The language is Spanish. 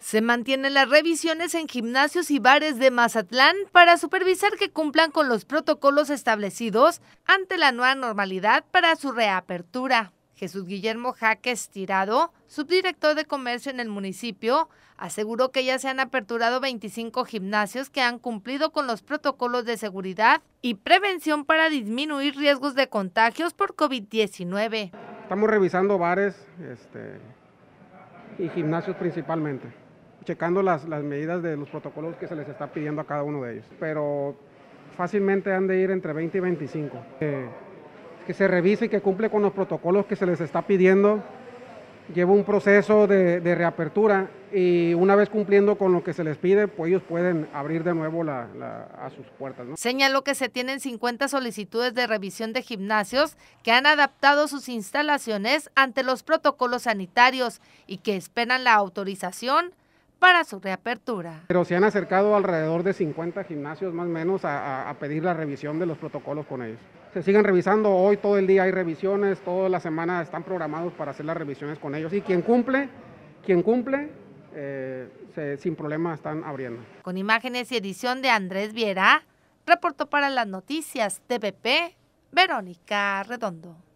Se mantienen las revisiones en gimnasios y bares de Mazatlán para supervisar que cumplan con los protocolos establecidos ante la nueva normalidad para su reapertura. Jesús Guillermo Jaques Tirado, subdirector de comercio en el municipio, aseguró que ya se han aperturado 25 gimnasios que han cumplido con los protocolos de seguridad y prevención para disminuir riesgos de contagios por COVID-19. Estamos revisando bares este, y gimnasios principalmente checando las, medidas de los protocolos que se les está pidiendo a cada uno de ellos. Pero fácilmente han de ir entre 20 y 25. que se revise y que cumple con los protocolos que se les está pidiendo. Lleva un proceso de, reapertura y una vez cumpliendo con lo que se les pide, pues ellos pueden abrir de nuevo a sus puertas. Señaló que se tienen 50 solicitudes de revisión de gimnasios que han adaptado sus instalaciones ante los protocolos sanitarios y que esperan la autorización para su reapertura. Pero se han acercado alrededor de 50 gimnasios más o menos a, pedir la revisión de los protocolos con ellos. Se siguen revisando, hoy todo el día hay revisiones, toda la semana están programados para hacer las revisiones con ellos y quien cumple, quien cumple, eh, sin problema están abriendo. Con imágenes y edición de Andrés Viera, reportó para las noticias TVP Verónica Redondo.